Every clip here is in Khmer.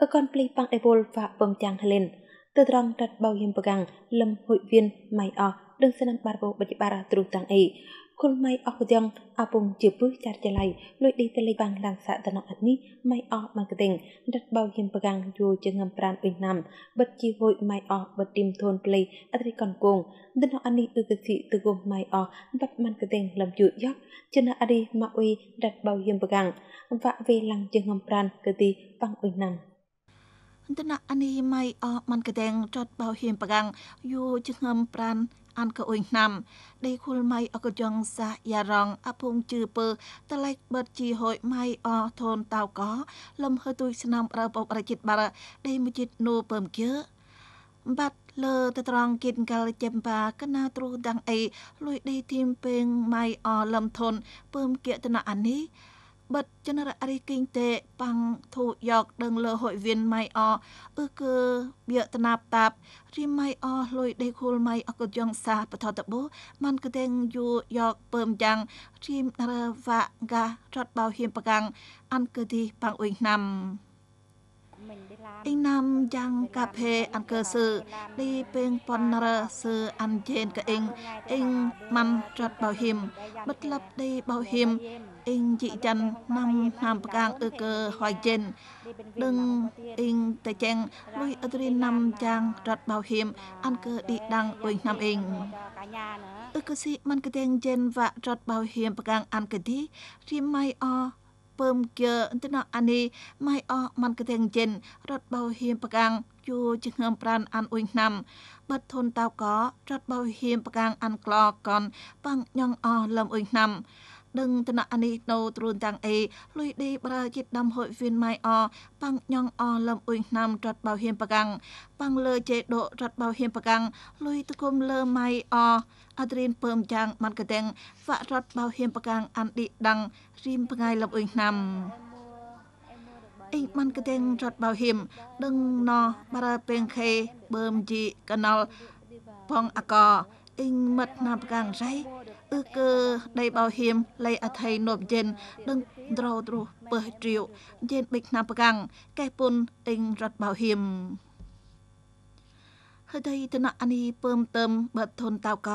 ở còn pli bang ebol và bầm chàng helen từ trong đặt bao hiểm bờ găng lâm hội viên mai o đừng sân barbo bạch bara tru tang ấy khôn mai o kudang apung chịu bước chặt chặt lại lôi đi tây bang làng xã tận nọ ní mai o marketing đặt bao hiểm bờ găng dù chưa ngầm pran bình nam bật chi hội mai o bật tìm thôn play atri còn cuồng tận nọ ní ư cực thị từ gồm mai o bật marketing làm chủ dốc chân nọ ari ma uy đặt bao hiểm bờ găng vạ về làng chưa ngầm pran cơ ti bang bình nam ន្តអនីមៃអមិនកដែងចត់បោហៀមប្រកាំងយូជងឹមប្រានអានកអ៊ុយណាំដេខុលម៉ៃអកចងសះយ៉ារងអភុងជឺពើតឡៃបឺតជីហួយម៉ៃអធនតៅកោលំហឺទុយស្នាមរើបបរជិតបារដេមជិតនូពើមជឺបាត់លើទៅត្រង់គិតកលចំបាកណាទ្រូដាំងអីលួយដេធីមពេងម៉ៃអលំធន ពើមគិតណអានេះបិទចនរអរិគិងទេប៉ាំងធូយក ដឹងលើហុយវៀនម៉ៃអអឺគឺបៀតណាប់តាប់រីម៉ៃអលុយដេខូលម៉ៃអកុយងសាបថតបូມັນក៏ទេងយូយកពើមយ៉ាងរីមរវៈការត់បៅហៀមប្រកាំងអានគឺទីប៉ាំងអ៊ុយណាំអ៊ីណាំយ៉ាងកាភេអានកឺសឺឌីពេងប៉ុនរសឺអានជេនកអ៊ីងអ៊ីងម៉ាំរត់បៅហៀមបិទលប់ឌីបៅហៀម Ing chị Trần năm năm càng ư cơ hoài trên đừng ing tài chàng lui ở trên năm trang rật bảo hiểm ăn cơ đi đăng uy năm ing ư cơ si man cơ tên trên và rật bảo hiểm càng ăn cơ thi riêng mai o ពើមគើអន្តណអានីម៉ៃអោម៉ាន់កទេងចិនរត់បោហៀមប្រកាំងជួជងើមប្រានអានអ៊ុញណាំបាត់ធនតៅកោរត់បោហៀមប្រកាំងអានក្លកនប៉ងញងអោលឹមអ៊ុញណាំដឹងតណអានេះណូទ្រូនទាំងអេលុយឌីប្រើចិត្តដំហុយវៀនម៉ៃអប៉ាំងញងអលំអ៊ុយណាំរត់បៅហៀមប្រកាំងប៉ាំងលើចេដរត់បៅហៀមប្រកាំងលុយតគុំលើម៉ៃអអត្រិនពើមចាំងបានកទាំងវ៉រត់បៅហៀមប្រកាំងអាន់ឌីដឹងរីមងៃលំអ៊ុយណាំអ៊ីមានកទាំងរត់បៅហៀមដឹងណោប្រើពេងខេបើមជីកណលផងអក인맛납강자이으그내바힘레이아타이높젠등드로드로버트리오젠빅납강깨뿐인랏바힘ហេតុអីតណអានីពើមតឹមបើធនតៅក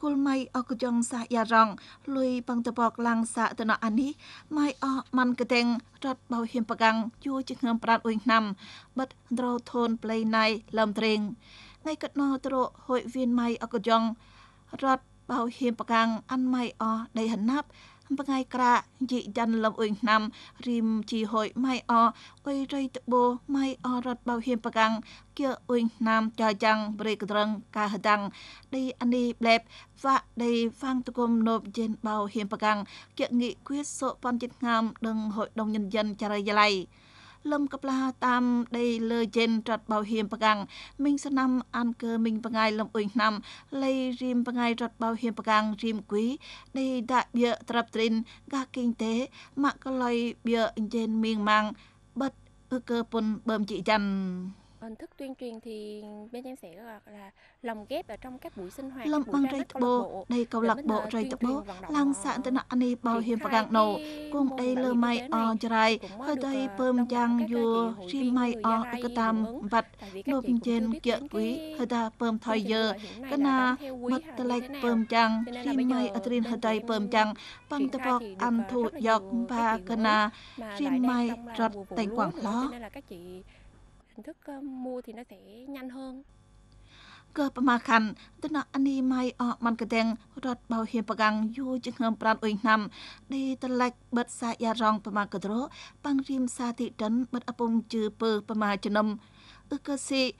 គុលម៉ៃអកចងសាយ៉ារងលុយបងតបកឡាំងសាតណអានីម៉ៃអម៉ាន់កតេងរត់បោហៀមប្រកាំងជួជាងំប្រាត់អ៊ុយណាំបាត់ដ្រូធនប្លេណៃលំត្រេងនៃកត់ណោត្រហួយវៀនម៉ៃអកយងរត់បោហៀមប្រកាំងអានម៉ៃអដៃហណាប់បងៃក្រាជីយ៉ាន់លំអ៊ុញណាំរីមជីហួយម៉ៃអអុយរៃតបូម៉ៃអរត់បោហៀមប្រកាំងគៀអ៊ុញណាំចាចាំងប្រេកត្រងកាហដាំងដៃអានីប្លែបវ៉ាដៃហ្វាំងតគុំនប់ជិនបោហៀមប្រកាំងគៀ nghị quyết សុបនចិត្តងាមដឹងហួយដុំញិនយិនចរិយាល័យលឹមក្ប្លាតាមដីលើជិនត្រាត់បោហៀមប្រកាំងមីងស្នាំអានកើមីងបងាយលំអ៊ុយណាំលៃរៀមបងាយត្រាត់បោហៀមប្រកាំងរៀមគួយដេដាក់យើត្រាប់ត្រិនកាគីងទេម៉ាក់កលុយយើអ៊ីនជិនមីងម៉ាំងបិទគឺកើពុនបើមជីចាន់ hình thức tuyên truyền thì bên em sẽ gọi là lồng ghép ở trong các buổi sinh hoạt lồng bằng rây tập bộ đây câu lạc bộ rây tập bộ làng ờ, xã tên là anh ờ ờ, bảo hiểm và gặng nổ cùng đây lơ mai o chrai hơi đây bơm giang dùa ri mai o cơ tam vật nộp trên kiệu quý hơi ta bơm thời giờ cái na mất tờ lệch bơm giang ri mai ở trên hơi đây bơm giang bằng tập bọc ăn thu dọc và cái na ri mai rọt tay quảng ló hình thức mua thì nó sẽ nhanh hơn cơ mà khăn tức là anh đi mai ở man cái đen rọt bảo hiểm bà gang vô chừng hầm pran uy nam đi tận lạch bật xa ya rong mà cái đó băng rim xa thị trấn bật apung chư pơ bà mà chân âm ư cơ sĩ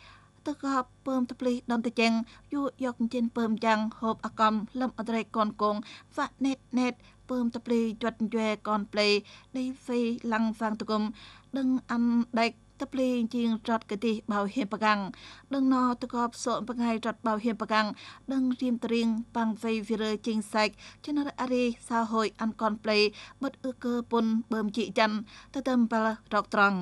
tức bơm tập lý đòn tay chèn vô dọc trên bơm chàng hộp akom lâm ở đây còn và nét nét bơm tập lý chuột chòe còn play đi phi lăng vàng tụ cùng ăn đạch តភ្លេងជាងរត់កទេសបៅហៀមប្រកាំងដឹងណោតកបសូនបងៃរត់បៅហៀមប្រកាំងដឹងរៀមត្រៀងប៉ាំងវៃវិរើជាងសាច់ចនរអរីសាហួយអានកនផ្លេបិទអឺកើពុនបើមជីកច័ន្ទទៅតាមបលរកត្រង់